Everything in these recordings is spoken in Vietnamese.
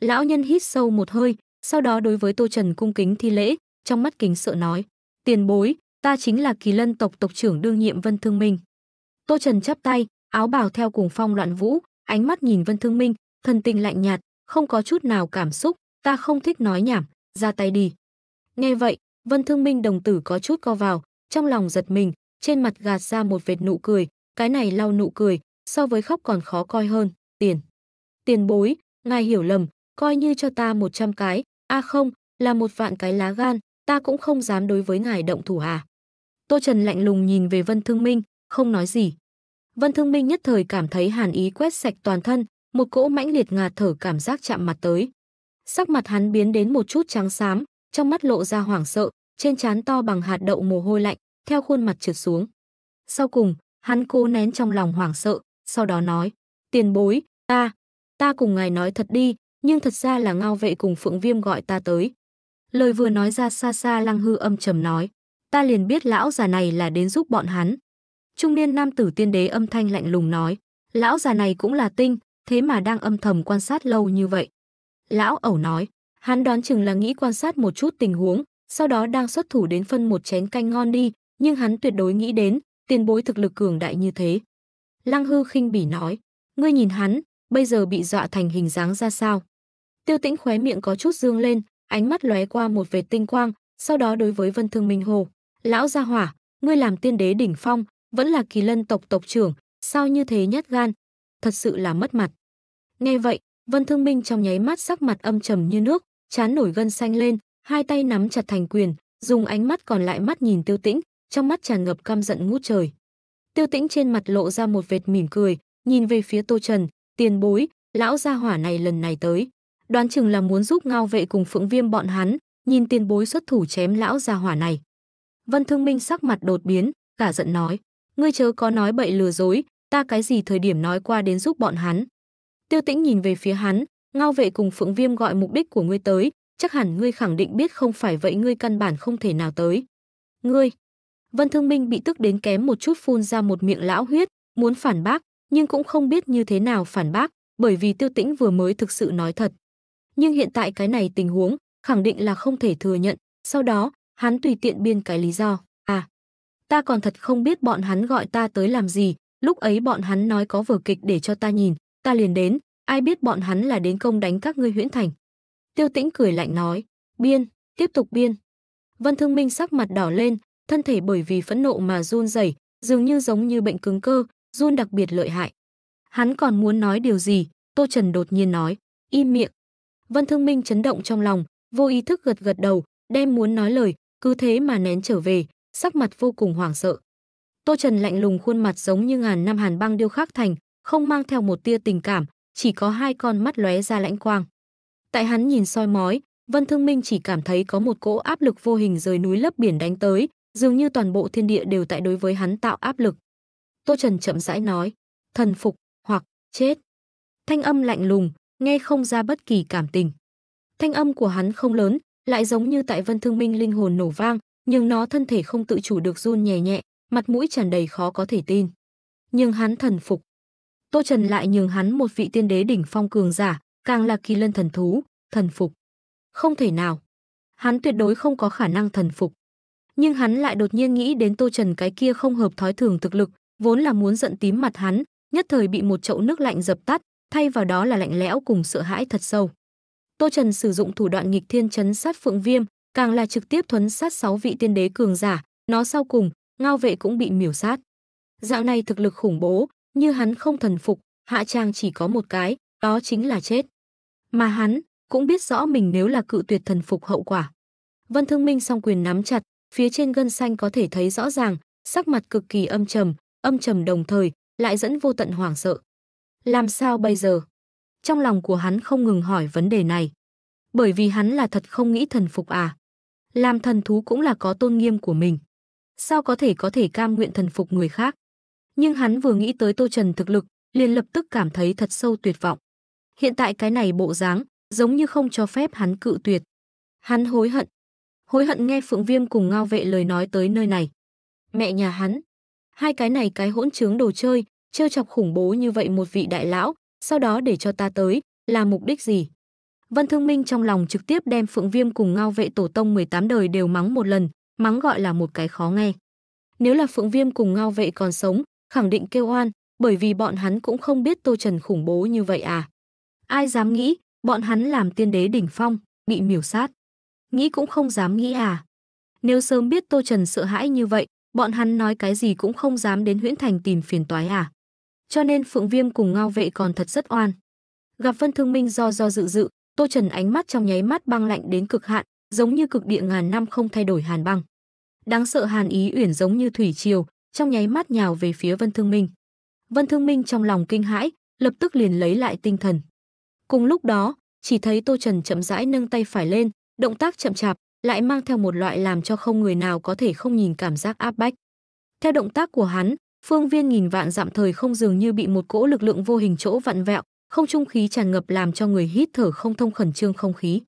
Lão nhân hít sâu một hơi, sau đó đối với Tô Trần cung kính thi lễ, trong mắt kính sợ nói: "Tiền bối, ta chính là Kỳ Lân tộc tộc trưởng đương nhiệm Vân Thương Minh." Tô Trần chắp tay, áo bào theo cùng phong loạn vũ, ánh mắt nhìn Vân Thương Minh, thân tình lạnh nhạt, không có chút nào cảm xúc, ta không thích nói nhảm, ra tay đi. Nghe vậy, Vân Thương Minh đồng tử có chút co vào, trong lòng giật mình, trên mặt gạt ra một vệt nụ cười, cái này lau nụ cười, so với khóc còn khó coi hơn, tiền. Tiền bối, ngài hiểu lầm, coi như cho ta 100 cái, a à không, là một vạn cái lá gan, ta cũng không dám đối với ngài động thủ à. Tô Trần lạnh lùng nhìn về Vân Thương Minh, không nói gì. Vân Thương Minh nhất thời cảm thấy hàn ý quét sạch toàn thân, một cỗ mãnh liệt ngạt thở cảm giác chạm mặt tới. Sắc mặt hắn biến đến một chút trắng xám, trong mắt lộ ra hoảng sợ, trên trán to bằng hạt đậu mồ hôi lạnh, theo khuôn mặt trượt xuống. Sau cùng, hắn cố nén trong lòng hoảng sợ, sau đó nói, tiền bối, ta, ta cùng ngài nói thật đi, nhưng thật ra là ngao vệ cùng phượng viêm gọi ta tới. Lời vừa nói ra xa xa lăng hư âm trầm nói, ta liền biết lão già này là đến giúp bọn hắn. Trung niên nam tử tiên đế âm thanh lạnh lùng nói, lão già này cũng là tinh, thế mà đang âm thầm quan sát lâu như vậy. Lão ẩu nói, hắn đoán chừng là nghĩ quan sát một chút tình huống, sau đó đang xuất thủ đến phân một chén canh ngon đi, nhưng hắn tuyệt đối nghĩ đến, tiền bối thực lực cường đại như thế. Lăng hư khinh bỉ nói, ngươi nhìn hắn, bây giờ bị dọa thành hình dáng ra sao? Tiêu Tĩnh khóe miệng có chút dương lên, ánh mắt lóe qua một vệt tinh quang, sau đó đối với Vân Thương Minh Hồ, "Lão gia hỏa, ngươi làm tiên đế đỉnh phong, vẫn là kỳ lân tộc tộc trưởng, sao như thế nhát gan, thật sự là mất mặt." Nghe vậy, Vân Thương Minh trong nháy mắt sắc mặt âm trầm như nước, chán nổi gân xanh lên, hai tay nắm chặt thành quyền, dùng ánh mắt còn lại mắt nhìn Tiêu Tĩnh, trong mắt tràn ngập căm giận ngút trời. Tiêu Tĩnh trên mặt lộ ra một vệt mỉm cười, nhìn về phía Tô Trần, tiền bối, lão gia hỏa này lần này tới đoán chừng là muốn giúp ngao vệ cùng phượng viêm bọn hắn, nhìn tiền bối xuất thủ chém lão gia hỏa này. Vân Thương Minh sắc mặt đột biến, cả giận nói, ngươi chớ có nói bậy lừa dối, ta cái gì thời điểm nói qua đến giúp bọn hắn. Tiêu tĩnh nhìn về phía hắn, ngao vệ cùng phượng viêm gọi mục đích của ngươi tới, chắc hẳn ngươi khẳng định biết không phải vậy ngươi căn bản không thể nào tới. Ngươi! Vân Thương Minh bị tức đến kém một chút phun ra một miệng lão huyết, muốn phản bác, nhưng cũng không biết như thế nào phản bác, bởi vì tiêu tĩnh vừa mới thực sự nói thật nhưng hiện tại cái này tình huống khẳng định là không thể thừa nhận, sau đó, hắn tùy tiện biên cái lý do, à, ta còn thật không biết bọn hắn gọi ta tới làm gì, lúc ấy bọn hắn nói có vở kịch để cho ta nhìn, ta liền đến, ai biết bọn hắn là đến công đánh các ngươi huyễn thành. Tiêu Tĩnh cười lạnh nói, biên, tiếp tục biên. Vân Thương Minh sắc mặt đỏ lên, thân thể bởi vì phẫn nộ mà run rẩy, dường như giống như bệnh cứng cơ, run đặc biệt lợi hại. Hắn còn muốn nói điều gì, Tô Trần đột nhiên nói, im miệng, Vân Thương Minh chấn động trong lòng, vô ý thức gật gật đầu, đem muốn nói lời, cứ thế mà nén trở về, sắc mặt vô cùng hoảng sợ. Tô Trần lạnh lùng khuôn mặt giống như ngàn năm hàn băng điêu khắc thành, không mang theo một tia tình cảm, chỉ có hai con mắt lóe ra lãnh quang. Tại hắn nhìn soi mói, Vân Thương Minh chỉ cảm thấy có một cỗ áp lực vô hình rời núi lấp biển đánh tới, dường như toàn bộ thiên địa đều tại đối với hắn tạo áp lực. Tô Trần chậm rãi nói, thần phục, hoặc chết. Thanh âm lạnh lùng, nghe không ra bất kỳ cảm tình. Thanh âm của hắn không lớn, lại giống như tại Vân Thương Minh linh hồn nổ vang, nhưng nó thân thể không tự chủ được run nhẹ nhẹ, mặt mũi tràn đầy khó có thể tin. Nhưng hắn thần phục. Tô Trần lại nhường hắn một vị tiên đế đỉnh phong cường giả, càng là kỳ lân thần thú, thần phục. Không thể nào. Hắn tuyệt đối không có khả năng thần phục. Nhưng hắn lại đột nhiên nghĩ đến Tô Trần cái kia không hợp thói thường thực lực, vốn là muốn giận tím mặt hắn, nhất thời bị một chậu nước lạnh dập tắt, thay vào đó là lạnh lẽo cùng sợ hãi thật sâu. Tô Trần sử dụng thủ đoạn nghịch thiên chấn sát Phượng Viêm, càng là trực tiếp thuấn sát sáu vị tiên đế cường giả, nó sau cùng, ngao vệ cũng bị miểu sát. Dạo này thực lực khủng bố, như hắn không thần phục, hạ trang chỉ có một cái, đó chính là chết. Mà hắn cũng biết rõ mình nếu là cự tuyệt thần phục hậu quả. Vân Thương Minh song quyền nắm chặt, phía trên gân xanh có thể thấy rõ ràng, sắc mặt cực kỳ âm trầm, âm trầm đồng thời lại dẫn vô tận hoảng sợ. Làm sao bây giờ? Trong lòng của hắn không ngừng hỏi vấn đề này. Bởi vì hắn là thật không nghĩ thần phục à. Làm thần thú cũng là có tôn nghiêm của mình. Sao có thể có thể cam nguyện thần phục người khác? Nhưng hắn vừa nghĩ tới Tô Trần thực lực, liền lập tức cảm thấy thật sâu tuyệt vọng. Hiện tại cái này bộ dáng, giống như không cho phép hắn cự tuyệt. Hắn hối hận. Hối hận nghe Phượng Viêm cùng ngao vệ lời nói tới nơi này. Mẹ nhà hắn. Hai cái này cái hỗn trướng đồ chơi, trêu chọc khủng bố như vậy một vị đại lão, sau đó để cho ta tới, là mục đích gì? Văn Thương Minh trong lòng trực tiếp đem Phượng Viêm cùng ngao vệ tổ tông 18 đời đều mắng một lần, mắng gọi là một cái khó nghe. Nếu là Phượng Viêm cùng ngao vệ còn sống, khẳng định kêu oan, bởi vì bọn hắn cũng không biết Tô Trần khủng bố như vậy à. Ai dám nghĩ, bọn hắn làm tiên đế đỉnh phong, bị miểu sát. Nghĩ cũng không dám nghĩ à. Nếu sớm biết Tô Trần sợ hãi như vậy, bọn hắn nói cái gì cũng không dám đến huyễn thành tìm phiền toái à cho nên Phượng Viêm cùng Ngao Vệ còn thật rất oan. Gặp Vân Thương Minh do do dự dự, Tô Trần ánh mắt trong nháy mắt băng lạnh đến cực hạn, giống như cực địa ngàn năm không thay đổi hàn băng. Đáng sợ hàn ý uyển giống như thủy triều, trong nháy mắt nhào về phía Vân Thương Minh. Vân Thương Minh trong lòng kinh hãi, lập tức liền lấy lại tinh thần. Cùng lúc đó, chỉ thấy Tô Trần chậm rãi nâng tay phải lên, động tác chậm chạp, lại mang theo một loại làm cho không người nào có thể không nhìn cảm giác áp bách. Theo động tác của hắn, phương viên nghìn vạn dặm thời không dường như bị một cỗ lực lượng vô hình chỗ vặn vẹo, không trung khí tràn ngập làm cho người hít thở không thông khẩn trương không khí.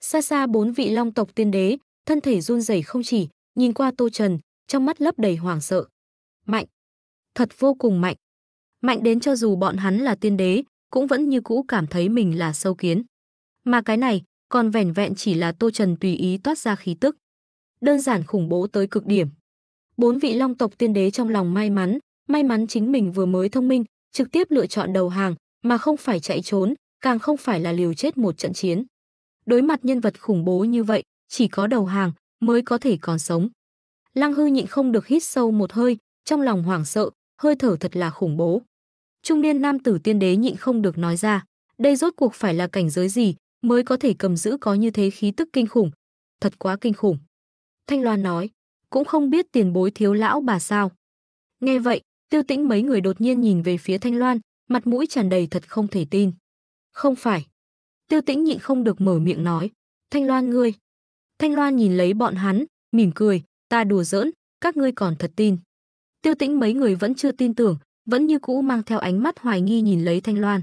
Xa xa bốn vị long tộc tiên đế, thân thể run rẩy không chỉ, nhìn qua Tô Trần, trong mắt lấp đầy hoảng sợ. Mạnh, thật vô cùng mạnh. Mạnh đến cho dù bọn hắn là tiên đế, cũng vẫn như cũ cảm thấy mình là sâu kiến. Mà cái này, còn vẻn vẹn chỉ là Tô Trần tùy ý toát ra khí tức. Đơn giản khủng bố tới cực điểm bốn vị long tộc tiên đế trong lòng may mắn, may mắn chính mình vừa mới thông minh, trực tiếp lựa chọn đầu hàng, mà không phải chạy trốn, càng không phải là liều chết một trận chiến. Đối mặt nhân vật khủng bố như vậy, chỉ có đầu hàng mới có thể còn sống. Lăng hư nhịn không được hít sâu một hơi, trong lòng hoảng sợ, hơi thở thật là khủng bố. Trung niên nam tử tiên đế nhịn không được nói ra, đây rốt cuộc phải là cảnh giới gì mới có thể cầm giữ có như thế khí tức kinh khủng. Thật quá kinh khủng. Thanh Loan nói, cũng không biết tiền bối thiếu lão bà sao. Nghe vậy, tiêu tĩnh mấy người đột nhiên nhìn về phía Thanh Loan, mặt mũi tràn đầy thật không thể tin. Không phải. Tiêu tĩnh nhịn không được mở miệng nói. Thanh Loan ngươi. Thanh Loan nhìn lấy bọn hắn, mỉm cười, ta đùa giỡn, các ngươi còn thật tin. Tiêu tĩnh mấy người vẫn chưa tin tưởng, vẫn như cũ mang theo ánh mắt hoài nghi nhìn lấy Thanh Loan.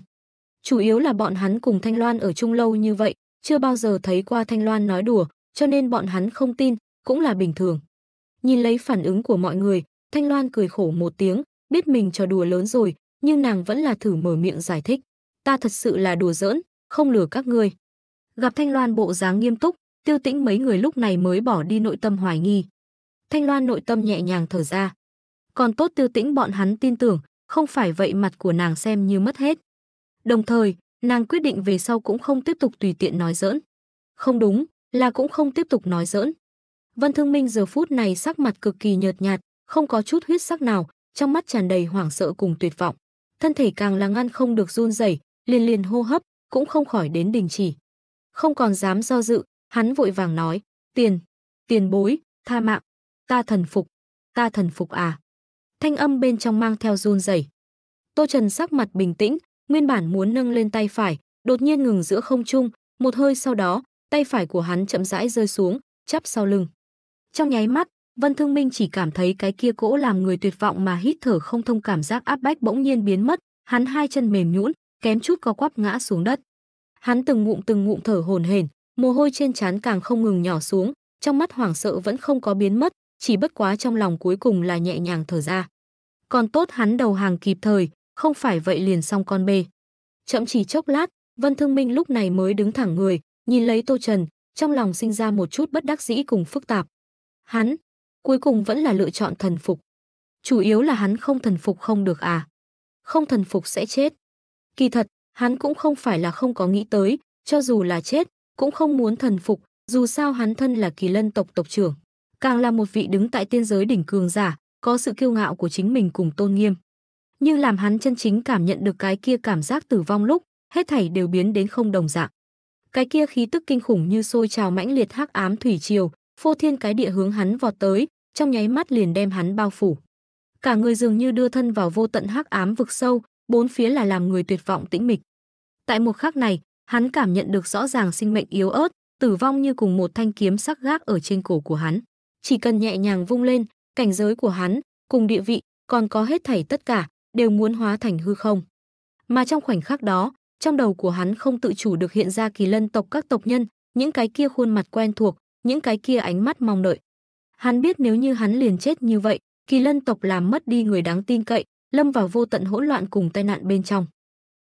Chủ yếu là bọn hắn cùng Thanh Loan ở chung lâu như vậy, chưa bao giờ thấy qua Thanh Loan nói đùa, cho nên bọn hắn không tin, cũng là bình thường. Nhìn lấy phản ứng của mọi người, Thanh Loan cười khổ một tiếng, biết mình trò đùa lớn rồi, nhưng nàng vẫn là thử mở miệng giải thích. Ta thật sự là đùa giỡn, không lừa các ngươi. Gặp Thanh Loan bộ dáng nghiêm túc, tiêu tĩnh mấy người lúc này mới bỏ đi nội tâm hoài nghi. Thanh Loan nội tâm nhẹ nhàng thở ra. Còn tốt tiêu tĩnh bọn hắn tin tưởng, không phải vậy mặt của nàng xem như mất hết. Đồng thời, nàng quyết định về sau cũng không tiếp tục tùy tiện nói giỡn. Không đúng, là cũng không tiếp tục nói giỡn. Vân Thương Minh giờ phút này sắc mặt cực kỳ nhợt nhạt, không có chút huyết sắc nào, trong mắt tràn đầy hoảng sợ cùng tuyệt vọng. Thân thể càng là ngăn không được run rẩy, liền liền hô hấp cũng không khỏi đến đình chỉ. Không còn dám do dự, hắn vội vàng nói, "Tiền, tiền bối, tha mạng, ta thần phục, ta thần phục à?" Thanh âm bên trong mang theo run rẩy. Tô Trần sắc mặt bình tĩnh, nguyên bản muốn nâng lên tay phải, đột nhiên ngừng giữa không trung, một hơi sau đó, tay phải của hắn chậm rãi rơi xuống, chắp sau lưng. Trong nháy mắt, Vân Thương Minh chỉ cảm thấy cái kia cỗ làm người tuyệt vọng mà hít thở không thông cảm giác áp bách bỗng nhiên biến mất, hắn hai chân mềm nhũn, kém chút có quắp ngã xuống đất. Hắn từng ngụm từng ngụm thở hổn hển, mồ hôi trên trán càng không ngừng nhỏ xuống, trong mắt hoảng sợ vẫn không có biến mất, chỉ bất quá trong lòng cuối cùng là nhẹ nhàng thở ra. Còn tốt hắn đầu hàng kịp thời, không phải vậy liền xong con bê. Chậm chỉ chốc lát, Vân Thương Minh lúc này mới đứng thẳng người, nhìn lấy Tô Trần, trong lòng sinh ra một chút bất đắc dĩ cùng phức tạp. Hắn, cuối cùng vẫn là lựa chọn thần phục. Chủ yếu là hắn không thần phục không được à. Không thần phục sẽ chết. Kỳ thật, hắn cũng không phải là không có nghĩ tới, cho dù là chết, cũng không muốn thần phục, dù sao hắn thân là kỳ lân tộc tộc trưởng. Càng là một vị đứng tại tiên giới đỉnh cường giả, có sự kiêu ngạo của chính mình cùng tôn nghiêm. Nhưng làm hắn chân chính cảm nhận được cái kia cảm giác tử vong lúc, hết thảy đều biến đến không đồng dạng. Cái kia khí tức kinh khủng như sôi trào mãnh liệt hắc ám thủy triều, phô thiên cái địa hướng hắn vọt tới, trong nháy mắt liền đem hắn bao phủ. Cả người dường như đưa thân vào vô tận hắc ám vực sâu, bốn phía là làm người tuyệt vọng tĩnh mịch. Tại một khắc này, hắn cảm nhận được rõ ràng sinh mệnh yếu ớt, tử vong như cùng một thanh kiếm sắc gác ở trên cổ của hắn. Chỉ cần nhẹ nhàng vung lên, cảnh giới của hắn, cùng địa vị, còn có hết thảy tất cả, đều muốn hóa thành hư không. Mà trong khoảnh khắc đó, trong đầu của hắn không tự chủ được hiện ra kỳ lân tộc các tộc nhân, những cái kia khuôn mặt quen thuộc, những cái kia ánh mắt mong đợi. Hắn biết nếu như hắn liền chết như vậy, kỳ lân tộc làm mất đi người đáng tin cậy, lâm vào vô tận hỗn loạn cùng tai nạn bên trong.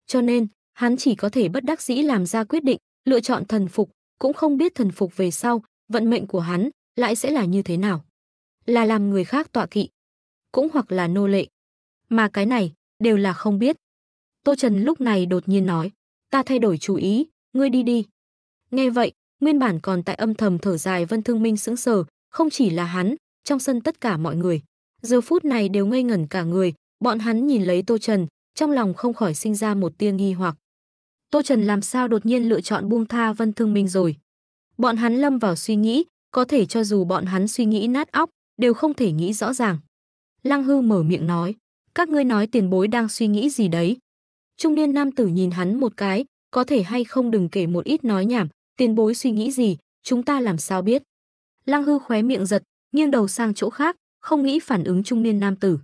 Cho nên, hắn chỉ có thể bất đắc dĩ làm ra quyết định, lựa chọn thần phục, cũng không biết thần phục về sau, vận mệnh của hắn lại sẽ là như thế nào. Là làm người khác tọa kỵ, cũng hoặc là nô lệ. Mà cái này, đều là không biết. Tô Trần lúc này đột nhiên nói, ta thay đổi chú ý, ngươi đi đi. Nghe vậy, nguyên bản còn tại âm thầm thở dài Vân Thương Minh sững sờ, không chỉ là hắn, trong sân tất cả mọi người. Giờ phút này đều ngây ngẩn cả người, bọn hắn nhìn lấy Tô Trần, trong lòng không khỏi sinh ra một tia nghi hoặc. Tô Trần làm sao đột nhiên lựa chọn buông tha Vân Thương Minh rồi? Bọn hắn lâm vào suy nghĩ, có thể cho dù bọn hắn suy nghĩ nát óc, đều không thể nghĩ rõ ràng. Lăng Hư mở miệng nói, các ngươi nói tiền bối đang suy nghĩ gì đấy? Trung niên nam tử nhìn hắn một cái, có thể hay không đừng kể một ít nói nhảm, tiền bối suy nghĩ gì, chúng ta làm sao biết. Lăng hư khóe miệng giật, nghiêng đầu sang chỗ khác, không nghĩ phản ứng trung niên nam tử.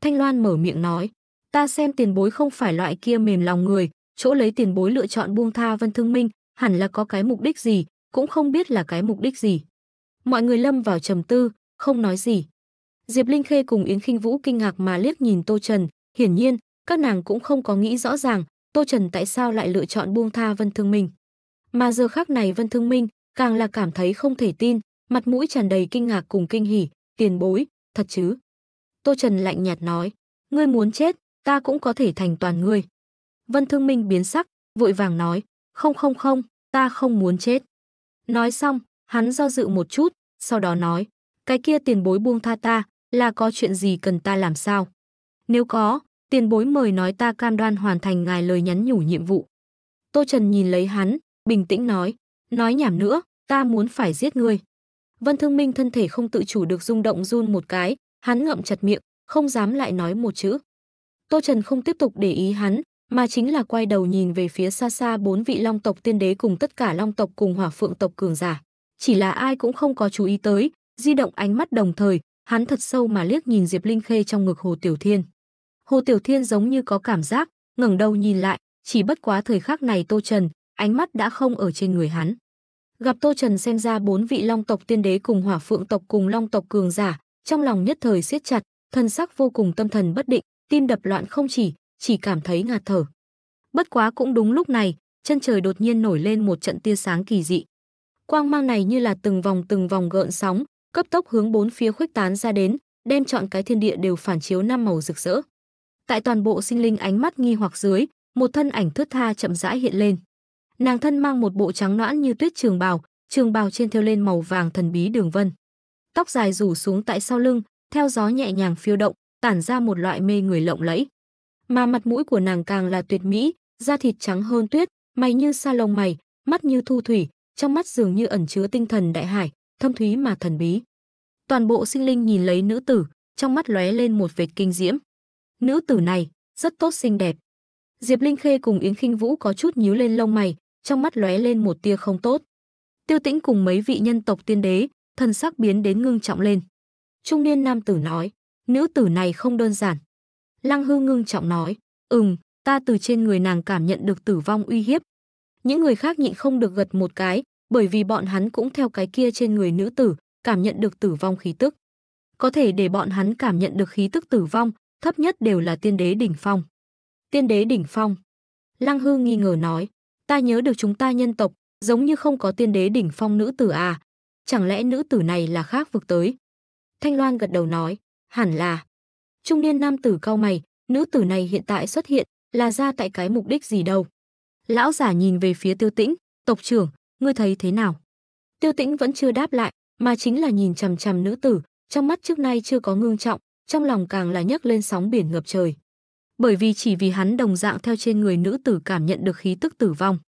Thanh Loan mở miệng nói, ta xem tiền bối không phải loại kia mềm lòng người, chỗ lấy tiền bối lựa chọn buông tha vân thương minh, hẳn là có cái mục đích gì, cũng không biết là cái mục đích gì. Mọi người lâm vào trầm tư, không nói gì. Diệp Linh Khê cùng Yến Kinh Vũ kinh ngạc mà liếc nhìn Tô Trần, hiển nhiên, các nàng cũng không có nghĩ rõ ràng Tô Trần tại sao lại lựa chọn buông tha Vân Thương Minh. Mà giờ khác này Vân Thương Minh càng là cảm thấy không thể tin, mặt mũi tràn đầy kinh ngạc cùng kinh hỉ, tiền bối, thật chứ? Tô Trần lạnh nhạt nói, ngươi muốn chết, ta cũng có thể thành toàn ngươi. Vân Thương Minh biến sắc, vội vàng nói, không không không, ta không muốn chết. Nói xong, hắn do dự một chút, sau đó nói, cái kia tiền bối buông tha ta, là có chuyện gì cần ta làm sao? Nếu có, tiền bối mời nói ta cam đoan hoàn thành ngài lời nhắn nhủ nhiệm vụ. Tô Trần nhìn lấy hắn, bình tĩnh nói, nói nhảm nữa, ta muốn phải giết ngươi. Vân Thương Minh thân thể không tự chủ được rung động run một cái, hắn ngậm chặt miệng, không dám lại nói một chữ. Tô Trần không tiếp tục để ý hắn, mà chính là quay đầu nhìn về phía xa xa bốn vị long tộc tiên đế cùng tất cả long tộc cùng hỏa phượng tộc cường giả. Chỉ là ai cũng không có chú ý tới, di động ánh mắt đồng thời, hắn thật sâu mà liếc nhìn Diệp Linh Khê trong ngực Hồ Tiểu Thiên. Hồ Tiểu Thiên giống như có cảm giác, ngẩng đầu nhìn lại, chỉ bất quá thời khắc này Tô Trần, ánh mắt đã không ở trên người hắn. Gặp Tô Trần xem ra bốn vị long tộc tiên đế cùng hỏa phượng tộc cùng long tộc cường giả, trong lòng nhất thời siết chặt, thân sắc vô cùng tâm thần bất định, tim đập loạn không chỉ, chỉ cảm thấy ngạt thở. Bất quá cũng đúng lúc này, chân trời đột nhiên nổi lên một trận tia sáng kỳ dị. Quang mang này như là từng vòng từng vòng gợn sóng, cấp tốc hướng bốn phía khuếch tán ra đến, đem chọn cái thiên địa đều phản chiếu năm màu rực rỡ. Tại toàn bộ sinh linh ánh mắt nghi hoặc dưới, một thân ảnh thướt tha chậm rãi hiện lên. Nàng thân mang một bộ trắng noãn như tuyết trường bào, trường bào trên thêu lên màu vàng thần bí đường vân. Tóc dài rủ xuống tại sau lưng, theo gió nhẹ nhàng phiêu động, tản ra một loại mê người lộng lẫy. Mà mặt mũi của nàng càng là tuyệt mỹ, da thịt trắng hơn tuyết, mày như sa lông mày, mắt như thu thủy, trong mắt dường như ẩn chứa tinh thần đại hải, thâm thúy mà thần bí. Toàn bộ sinh linh nhìn lấy nữ tử, trong mắt lóe lên một vệt kinh diễm. Nữ tử này, rất tốt xinh đẹp. Diệp Linh Khê cùng Yến Khinh Vũ có chút nhíu lên lông mày, trong mắt lóe lên một tia không tốt. Tiêu Tĩnh cùng mấy vị nhân tộc tiên đế, thân sắc biến đến ngưng trọng lên. Trung niên nam tử nói, nữ tử này không đơn giản. Lăng Hư ngưng trọng nói, "Ừm, ta từ trên người nàng cảm nhận được tử vong uy hiếp." Những người khác nhịn không được gật một cái, bởi vì bọn hắn cũng theo cái kia trên người nữ tử, cảm nhận được tử vong khí tức. Có thể để bọn hắn cảm nhận được khí tức tử vong, thấp nhất đều là tiên đế đỉnh phong. Tiên đế đỉnh phong? Lăng Hư nghi ngờ nói, ta nhớ được chúng ta nhân tộc, giống như không có tiên đế đỉnh phong nữ tử à. Chẳng lẽ nữ tử này là khác vực tới? Thanh Loan gật đầu nói, hẳn là. Trung niên nam tử cao mày, nữ tử này hiện tại xuất hiện là ra tại cái mục đích gì đâu? Lão giả nhìn về phía tiêu tĩnh, tộc trưởng, ngươi thấy thế nào? Tiêu tĩnh vẫn chưa đáp lại, mà chính là nhìn chằm chằm nữ tử, trong mắt trước nay chưa có ngương trọng, trong lòng càng là nhấc lên sóng biển ngập trời bởi vì chỉ vì hắn đồng dạng theo trên người nữ tử cảm nhận được khí tức tử vong.